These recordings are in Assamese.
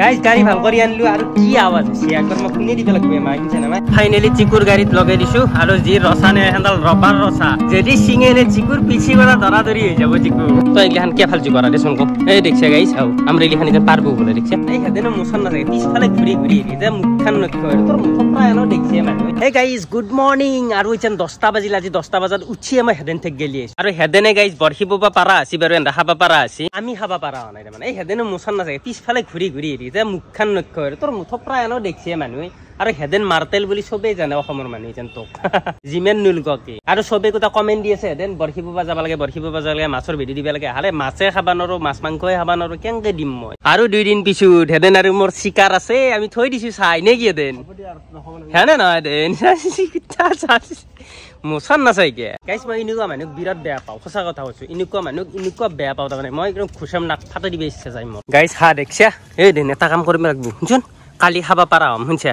গাড়ি গাড়ি ভাল করে আনলো আর কি আওয়াজ আছে একবার মই শুনে দিব লাগবে মাইন চেন আমার ফাইনালি চিকুর গাড়িত লগাই দিছো আর যে রসা নেই এখানে রবার রসা যদি সিঙে নে চিকুর পিছি বড় ধরা ধরি হয়ে যাব চিকু তো এখান কে ফালছি করা দেশন কো এই দেখছে গাইস আও আমরা এখান এটা পারবো বলে দেখছে এই হাতে না মোশন না থাকে পিছ ফালে ঘুরি ঘুরি এটা মুখখান নকি কই তোর মুখ প্রায় না দেখছে মানে হে গাইস গুড মর্নিং আর ওই চেন 10টা বাজিল আজি 10টা বাজার উঠি আমি হেদেন থেকে গেলি আর হেদেনে গাইস বরহিবো বা পারা আসি বের হেন রাহা বা পারা আসি আমি হাবা পারা না মানে এই হেদেন মোশন না থাকে পিছ ফালে ดีแต่มุขันนึกเคยตัวมุทบไรนั่นเด็กเชียร์แมนนุ้ย আর হেদেন মার্টেল বলে সবই জানে মানুষ জান তো যিমেন নুলগকি আর সবে কোথাও কমেন্ট দিয়েছে হেদেন বরফি বোবা যাব লাগে বরফি বোবা যাব লাগে মাছৰ ভিডিও দিব লাগে হালে মাছে খাবা নো মাছ মাংসই খাবা নো কেনকে দিম মই আর দুই দিন পিছু হেদেন আৰু মোৰ শিকার আছে আমি থৈ দিছি চাই নে গিয়ে দেন হ্যাঁ না দেন মোচান নাচাইকে কাইছ মই এনেকুৱা মানুহক বিৰাট বেয়া পাওঁ সঁচা কথা কৈছো এনেকুৱা মানুহক এনেকুৱা বেয়া পাওঁ তাৰমানে মই একদম খুচাম নাক ফাটে দিব ইচ্ছা যায় মোৰ গাইছ হা দেখিছা এই দেন এটা কাম কৰিম ৰাখিব শুনচোন কালি খাব পাৰা হ'ম শুনিছা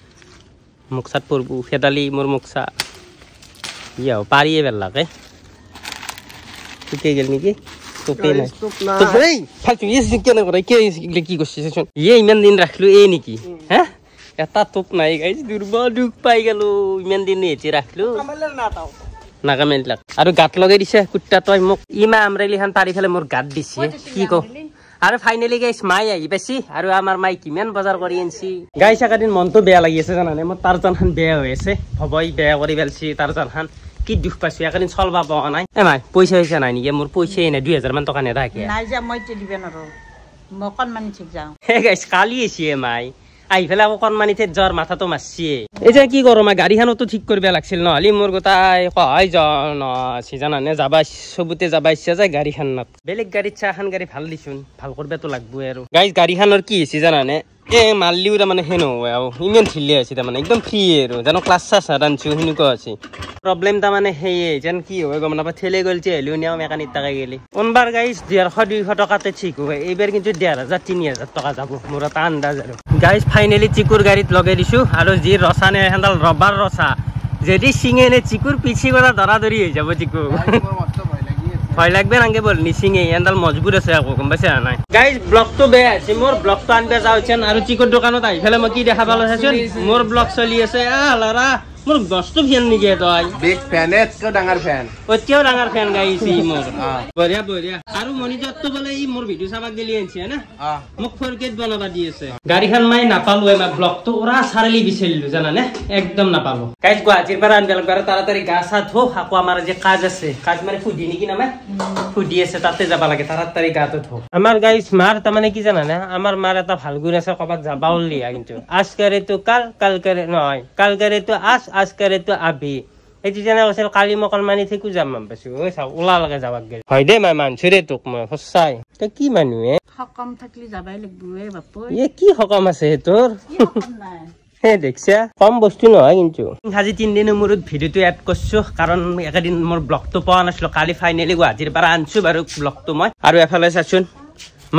মুখচাত পৰিব ফেডালি মোৰ মুখচা কি আৰু পাৰিয়ে বেলাকে শুকাই গেল নেকি আৰু গাত লগাই দিছে তই মোক ইমান আমৰালিখন পাৰি ফেলে মোৰ গাত দিছে কি ক আৰু ফাইনেলি গাইচ মাই আহি পাইছি আৰু আমাৰ মাই কিমান বজাৰ কৰি আনছি গাইছ একদিন মনটো বেয়া লাগি আছে জানানে মোৰ তাৰজনখন বেয়া হৈ আছে ভবাই বেয়া কৰি পেলছি তাৰজনখন কি দুখ পাইছো একদিন চলবা পোৱা নাই এ নাই পইচা পইচা নাই নেকি মোৰ পইচাই নাই দুই হাজাৰমান টকা নেদাকে নাই যা মই দিব নোৱাৰো মই অকণমান ঠিক যাওঁ হে গাইচ কালি আহিছে মাই আহি পেলাই আকৌ কণমানি থে মাথাটো মাৰিছে এতিয়া কি কৰো মই গাড়ীখনতো ঠিক কৰিব লাগিছিল নহ'লে মোৰ গোটাই কয় য ন চিজানে যাবা চবতে যাবা ইচ্ছা যায় গাড়ীখনত বেলেগ গাড়ীত চাহ এখন গাড়ী ভাল দিছোন ভাল কৰিবতো লাগবই আৰু গাড়ীখনৰ কি হৈছে জানানে এ মাৰিলেও তাৰমানে সেই নহয় আৰু ইমান ধিলে আছে তাৰমানে একদম ফ্ৰী আৰু জানো ক্লাছ চাছ ৰান্ধিছো সেনেকুৱা আছে প্ৰব্লেম তাৰমানে সেয়ে যেন কি হয় গম নাপায় ঠেলে গ'ল যে হেলিও নিয়াও মেকানিক তাকে গেলি কোনবাৰ গাড়ী ডেৰশ দুইশ টকাতে ঠিক হয় এইবাৰ কিন্তু ডেৰ হাজাৰ তিনি হাজাৰ টকা যাব মোৰ এটা আন্দাজ আৰু গাড়ী ফাইনেলি চিকুৰ গাড়ীত লগাই দিছো আৰু যি ৰচা নে সেইডাল ৰবাৰ ৰচা যদি চিঙে নে চিকুৰ পিছি কৰা ধৰা ধৰি হৈ যাব চিকু ভয় লাগবে নাগে বল নিচিঙে এনডাল মজবুত আছে আকৌ গম পাইছা নাই গাইজ ব্লগটো বেয়া আছে মোৰ ব্লগটো আনিব যাওঁ আৰু টিকট দোকানত আহি পেলাই মই কি দেখাব লৈছোঁ মোৰ ব্লগ চলি আছে আ ল'ৰা মোৰ দশটো ফেন নেকি তই বিগ ফেন এতকৈ ডাঙৰ ফেন অতিও ডাঙৰ ফেন গাইছি মোৰ বঢ়িয়া বঢ়িয়া আৰু মনি দত্ত বলে ই মোর ভিডিও চাবাক দিলি আনছি হ্যাঁ না মুখ ফরগেট বনাবা দিয়েছে গাড়িখান মাই নাপালো এম ব্লক তো ওরা সারেলি বিছেলিলু জানা না একদম নাপালো গাইজ গো আজির পারে আনবেল পারে তাড়াতাড়ি গাছা ধো হাকু আমার যে কাজ আছে কাজ মানে ফুডি নেকি না মানে ফুডি আছে তাতে যাবা লাগে তাড়াতাড়ি গাতো ধো আমার গাইজ মার তা মানে কি জানা না আমার মার এটা ভাল গুণ আছে কবা যাবা উল্লিয়া কিন্তু আজকারে তো কাল কাল করে নয় কাল করে তো আজ আজকেরেতো আবি এই জানা কৈছিল কালি মকল মানি থাকু যাম মাম পাছো ও সা উলা লাগে যাবাক গেল হয় দে মা মান ছুরে তোক মা হসাই তো কি মানু এ হকম থাকলি যাবাই লাগবে বাপ এ কি হকম আছে হে তোর হে দেখছা কম বস্তু নহয় কিন্তু আজি তিন দিনের মূরত ভিডিঅ'টো এড করছো কাৰণ একদিন মোৰ ব্লগটো পোৱা পাওয়া নাছিল কালি ফাইনালি গুয়াজিৰ পৰা আনছো বাৰু ব্লগটো মই আৰু এফালে সাছুন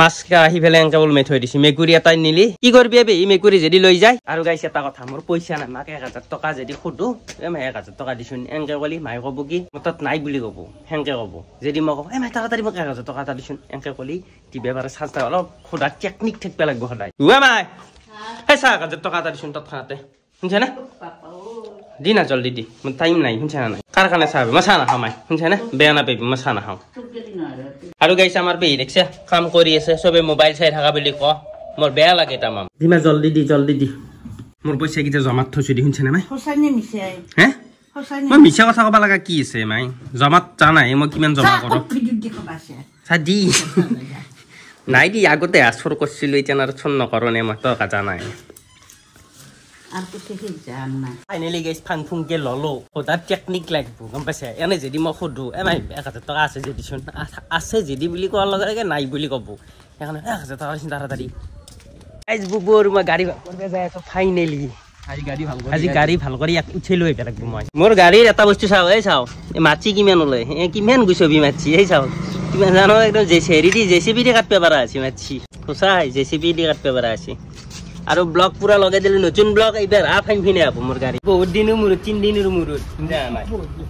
মাস্কা আহি পেলাই এনেকৈ ওলমাই থৈ দিছোঁ মেকুৰী এটাই নিলি কি কৰিবি এবি এই মেকুৰী যদি লৈ যায় আৰু গাইছে এটা কথা মোৰ পইচা নাই মাক এক হাজাৰ টকা যদি সোধো এ মাই এক হাজাৰ টকা দিছোঁ এনেকৈ ক'লি মায়ে ক'ব কি মোৰ তাত নাই বুলি ক'ব সেনেকৈ ক'ব যদি মই ক'ব এ মাই তাৰাতাৰি মোক এক হাজাৰ টকা এটা দিছোঁ এনেকৈ ক'লি দিব পাৰে চাঞ্চটা অলপ সোধা টেকনিক থাকিব লাগিব সদায় ৱে মাই সেই চাৰ এক হাজাৰ টকা এটা দিছোঁ তৎক্ষণাতে শুনিছেনে দিনা জলদি দি টাইম নাই শুনছা নাই কার কারণে চাহ মশা নাখাও মাই শুনছা না বেয়া না পাবি মশা নাখাও আৰু গাইছে আমাৰ পেহী দেখছে কাম কৰি আছে চবে মোবাইল চাই থাকা বুলি ক মোৰ বেয়া লাগে তামাম দিনা জলদি দি জলদি দি মোৰ পইচা কেইটা জমাত থৈছো দি শুনছা না মাই হে মই মিছা কথা কব লাগা কি আছে মাই জমাত জানাই মই কিমান জমা কৰো চা দি নাই দি আগতে আচৰ কৰিছিলো এতিয়া আজি গাড়ী ভাল কৰি ইয়াক উঠাই লৈ আহিব লাগিব মই মোৰ গাড়ীৰ এটা বস্তু চাওঁ এই চাওঁ এই মাছি কিমান ওলে এই কিমান গৈছে বি মাছি এই চাওঁ তুমি জানো একদম জে চি বি দি কাটিব পাৰা আছে মাছি সঁচাই জে চি বি দি কাটিব পাৰা আছে আৰু ব্লক পুৰা লগাই দিলে নতুন ব্লক এইবাৰ হাফ হাঁহি ফিনে হব মোৰ গাড়ী বহুত দিনো মূৰত তিনি দিনৰ মূৰত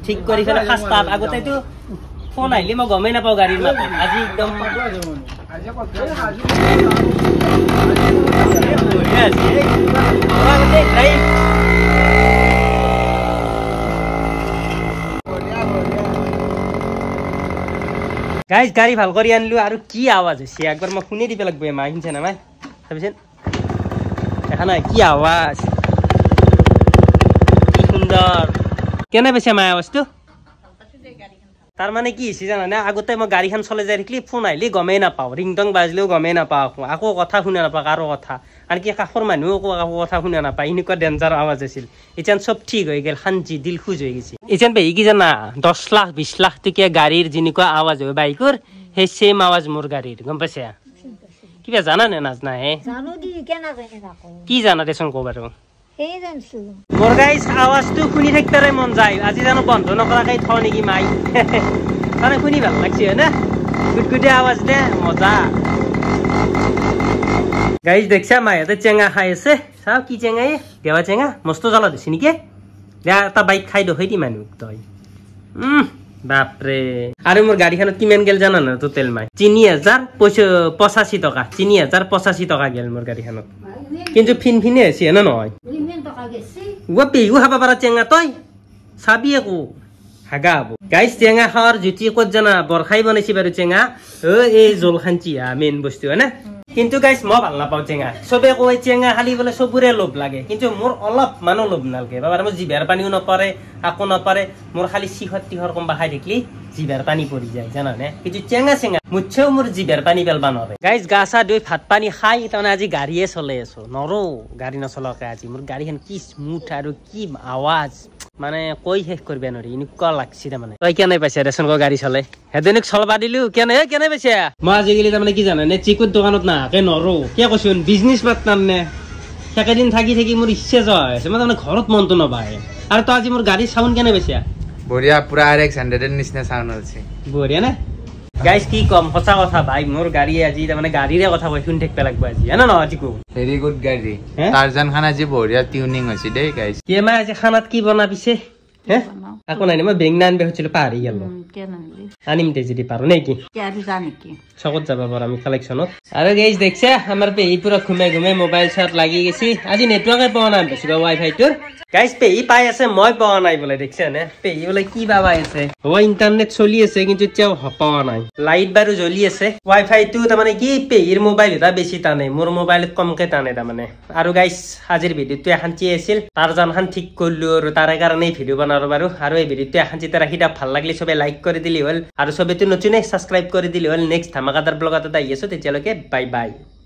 ঠিক কৰি ফেলে সাজপাত আগতেতো ফোন আহিলে মই গমেই নাপাওঁ গাড়ীৰ মাতে আজি একদম গাড়ী ভাল কৰি আনিলো আৰু কি আৱাজ হৈছে একবাৰ মই শুনি দিব লাগিব এমাহ আহিছে নামাই ভাবিছে এখানে কি আওয়াজ সুন্দর কেনে বেছে মায়া বস্তু তার মানে কি হৈছে জানা না আগতে মই গাড়ীখন চলে যাই থাকিলে ফোন আহিলে গমেই নাপাওঁ ৰিং টং বাজিলেও গমেই নাপাওঁ আকৌ কথা শুনে নাপাওঁ কাৰো কথা আনকি কাষৰ মানুহেও কাকো কথা শুনে নাপায় এনেকুৱা ডেঞ্জাৰ আৱাজ আছিল এতিয়া চব ঠিক হৈ গ'ল শান্তি দিল খোজ হৈ গৈছে এতিয়া বেহি কি জানা দহ লাখ বিছ লাখ টকীয়া গাড়ীৰ যেনেকুৱা আৱাজ হয় বাইকৰ সেই চেম আৱাজ মোৰ গাড়ীৰ গম পাইছা কিবা জানা নে নাজনা হে কি জানা দেচোন ক বাৰু মোৰ গাই আৱাজটো শুনি থাকিবাৰে মন যায় আজি জানো বন্ধ নকৰাকৈ থওঁ নেকি মাই মানে শুনি ভাল লাগিছে হয় না গুটগুটি আৱাজ দে মজা গাড়ী দেখিছা মাইহঁতে চেঙা খাই আছে চাও কি চেঙা এ গেৱা চেঙা মস্ত জ্বলা দিছে নেকি এটা বাইক খাই দহেই দি মানুহক তই বাপরে আরে মোর গাড়ি খানত কি গেল জানা না তো তেল মাই চিনি হাজার পঁচাশি টাকা চিনি হাজার পঁচাশি টাকা গেল মোর গাড়ি খানত কিন্তু ফিন ফিনে আছি না নয় ও পেহু খাব পারা চেঙা তই চাবি একো হাগা হব গাইজ চেঙা খাওয়ার জুতি কত জানা বরখাই বনাইছি বাৰু চেঙা ও এই জল খান্সি মেইন বস্তু হয় না কিন্তু গাইজ মই ভাল নাপাওঁ চেঙা চবে কয় চেঙা খালি বোলে চবৰে লোভ লাগে কিন্তু মোৰ অলপ মানো লোভ নালাগে বাবা মোৰ জিভাৰ পানীও নপৰে আকৌ নপৰে মোৰ খালি শিহৰ তিহৰ কম বাহাই দেখলি জিবের পানি পড়ি যায় জানা নে কিছু চেঙা চেঙা মুচ্ছেও মোর জিবের পানি পেলবা নবে গাইজ গাছা দুই ভাত পানী খাই তাহলে আজি গাড়ীয়ে চলাই আছো নৰো গাড়ী নচলাকে আজি মোৰ গাড়ি কি স্মুথ আৰ কি আওয়াজ মানে কই শেষ কৰবে নোৱাৰি এনেকুৱা লাগছে তাৰমানে তই কেনে পাইছে ৰেচন কৰ গাড়ী চলে সেইদিন চলবা দিলো কেনে কেনে পাইছে মই আজিকালি তাৰমানে কি জানা নে চিকুত দোকানত নাহাকে নৰো কিয় কৈছোন বিজনেছ পাৰ্টনাৰ নে সেইকেইদিন থাকি থাকি মোৰ ইচ্ছা যোৱা হৈ আছে মই তাৰমানে ঘৰত মনটো নবাহে আৰু তই আজি মোৰ গাড়ী চাউণ্ড কেনে বেছি বঢ়িয়া পুৰা আৰ এক্স হাণ্ড্ৰেডৰ নিচিনা চাউণ্ড আছে বঢ়িয়া নে গাইছ কি কম সঁচা কথা ভাই মোৰ গাড়ী আজি তাৰমানে গাড়ীৰে কথা কৈ শুনি থাকিব লাগিব আজি হেনে ন আজি কো ভেৰি গুড গাড়ী তাৰজান খান আজি বঢ়িয়া টিউনিং হৈছে দেই গাইছ কি আজি খানাত কি বনাবিছে আকৌ নাই চলি আছে কিন্তু লাইট বাৰু জ্বলি আছে ৱাই টো তাৰমানে কি পেহীৰ মোবাইল এটা বেছি টানে মোৰ মোবাইল কমকে টানে তাৰমানে আৰু গাইছ আজিৰ ভিডিঅ'টোৱে শান্তি আছিল তাৰ যানখন ঠিক কৰিলো আৰু তাৰে কাৰণে ভিডিঅ' বনাম আপোনাৰ বাৰু আৰু এই ভিডিঅ'টো এখন যেতিয়া ৰাখি দিয়া ভাল লাগিলে চবে লাইক কৰি দিলে হ'ল আৰু চবেতো নতুনে ছাবস্ক্ৰাইব কৰি দিলে হ'ল নেক্সট ধামাকাদাৰ ব্লগত এটা আহি আছো তেতিয়ালৈকে বাই বাই